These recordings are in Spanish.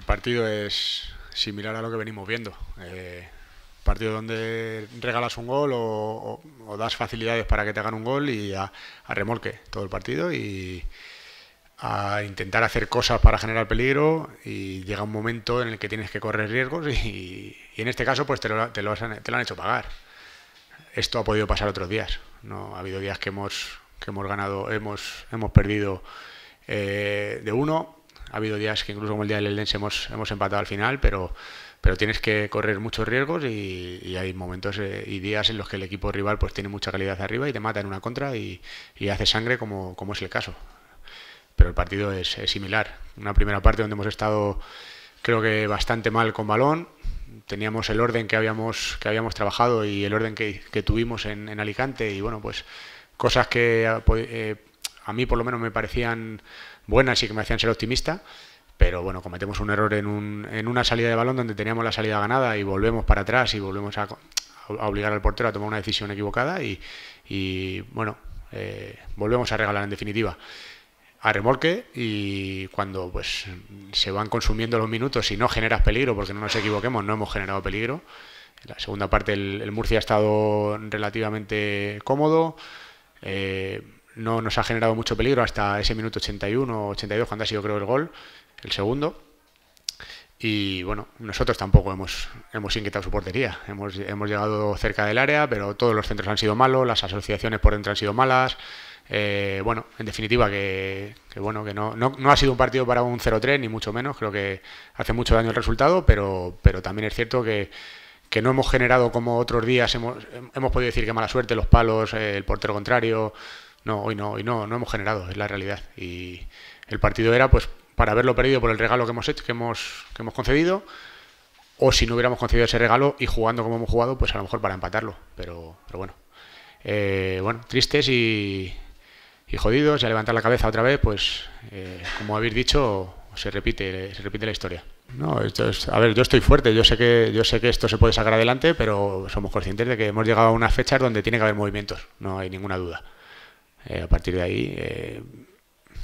El partido es similar a lo que venimos viendo. Eh, partido donde regalas un gol o, das facilidades para que te hagan un gol y a, remolque todo el partido y a intentar hacer cosas para generar peligro y llega un momento en el que tienes que correr riesgos y, en este caso pues te lo, han, hecho pagar. Esto ha podido pasar otros días. No ha habido días que hemos que hemos ganado, hemos hemos perdido eh, de uno, ha habido días que incluso como el día del Eldense hemos, hemos empatado al final, pero, pero tienes que correr muchos riesgos y, hay momentos eh, y días en los que el equipo rival pues tiene mucha calidad arriba y te mata en una contra y, hace sangre como, como, es el caso. Pero el partido es, similar. Una primera parte donde hemos estado creo que bastante mal con balón, teníamos el orden que habíamos, que habíamos trabajado y el orden que, tuvimos en, Alicante y bueno, pues cosas que eh, a mí por lo menos me parecían buenas y que me hacían ser optimista. Pero bueno, cometemos un error en, una salida de balón donde teníamos la salida ganada y volvemos para atrás y volvemos a, obligar al portero a tomar una decisión equivocada y, bueno, eh, volvemos a regalar en definitiva a remolque y cuando pues se van consumiendo los minutos y no generas peligro, porque no nos equivoquemos, no hemos generado peligro. En la segunda parte el, Murcia ha estado relativamente cómodo. Eh, no nos ha generado mucho peligro hasta ese minuto 81 o 82, cuando ha sido creo el gol, el segundo. Y bueno, nosotros tampoco hemos, hemos inquietado su portería. Hemos, hemos llegado cerca del área, pero todos los centros han sido malos, las asociaciones por dentro han sido malas. Eh, bueno, en definitiva, que, que bueno, que no, no, ha sido un partido para un 0-3, ni mucho menos. Creo que hace mucho daño el resultado, pero, pero también es cierto que, que no hemos generado como otros días. Hemos, hemos podido decir que mala suerte, los palos, eh, el portero contrario. No, hoy no, hoy no, no hemos generado, es la realidad. Y el partido era pues para haberlo perdido por el regalo que hemos hecho, que hemos, que hemos concedido, o si no hubiéramos concedido ese regalo y jugando como hemos jugado, pues a lo mejor para empatarlo. Pero, pero bueno. Eh, bueno, tristes y, y, jodidos, y a levantar la cabeza otra vez, pues eh, como habéis dicho, se repite, se repite la historia. No, esto a ver, yo estoy fuerte, yo sé que yo sé que esto se puede sacar adelante, pero somos conscientes de que hemos llegado a unas fechas donde tiene que haber movimientos, no hay ninguna duda. Eh, a partir de ahí, eh,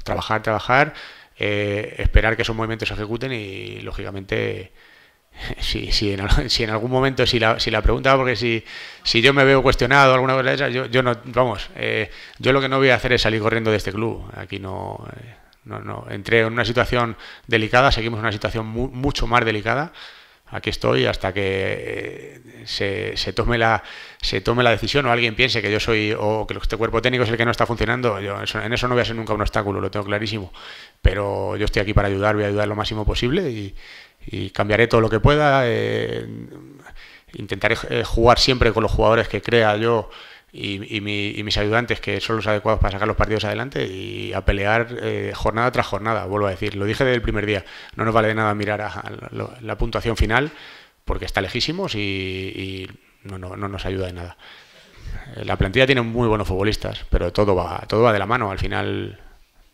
trabajar, trabajar, eh, esperar que esos movimientos se ejecuten y, lógicamente, si, en, algún momento, si la, si pregunta, porque si, yo me veo cuestionado alguna cosa de yo, no, vamos, yo lo que no voy a hacer es salir corriendo de este club. Aquí no, no, no entré en una situación delicada, seguimos en una situación mucho más delicada aquí estoy hasta que eh, se, tome la, se tome la decisión o alguien piense que yo soy o que este cuerpo técnico es el que no está funcionando. en eso no voy a ser nunca un obstáculo, lo tengo clarísimo. Pero yo estoy aquí para ayudar, voy a ayudar lo máximo posible y, cambiaré todo lo que pueda. Eh, intentaré eh, jugar siempre con los jugadores que crea yo y, mis ayudantes, que son los adecuados para sacar los partidos adelante, y a pelear eh, jornada tras jornada, vuelvo a decir. Lo dije desde el primer día, no nos vale de nada mirar a, la, puntuación final, porque está lejísimos y, no, no, nos ayuda de nada. Eh, la plantilla tiene muy buenos futbolistas, pero todo va, todo va de la mano. Al final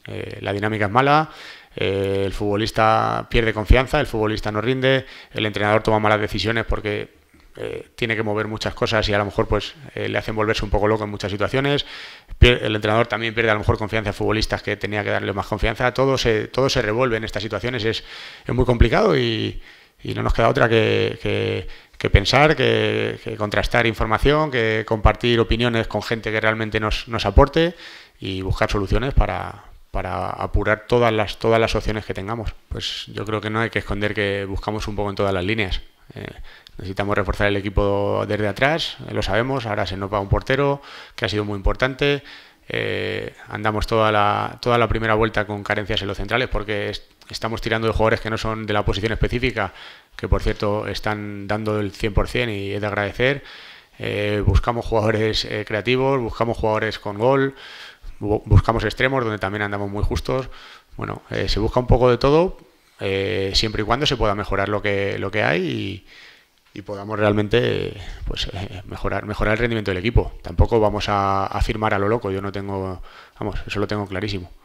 eh, la dinámica es mala, el futbolista pierde confianza, el futbolista no rinde, el entrenador toma malas decisiones porque eh, tiene que mover muchas cosas y a lo mejor pues eh, le hacen volverse un poco loco en muchas situaciones. El entrenador también pierde a lo mejor confianza a futbolistas que tenía que darle más confianza. Todo se, todo se revuelve en estas situaciones, es, muy complicado y, no nos queda otra que, pensar, que, que, contrastar información, que compartir opiniones con gente que realmente nos aporte y buscar soluciones para, para apurar todas las, todas las opciones que tengamos. Pues yo creo que no hay que esconder que buscamos un poco en todas las líneas. Eh, necesitamos reforzar el equipo desde atrás, eh, lo sabemos, ahora se nos va un portero, que ha sido muy importante. Eh, andamos toda la, toda la primera vuelta con carencias en los centrales porque estamos tirando de jugadores que no son de la posición específica, que por cierto están dando el 100% y es de agradecer. buscamos jugadores creativos, buscamos jugadores con gol buscamos extremos donde también andamos muy justos. Bueno, eh, se busca un poco de todo, eh, siempre y cuando se pueda mejorar lo que, lo que hay y, podamos realmente pues, eh, mejorar, mejorar el rendimiento del equipo. Tampoco vamos a, a firmar a lo loco, yo no tengo, vamos, eso lo tengo clarísimo.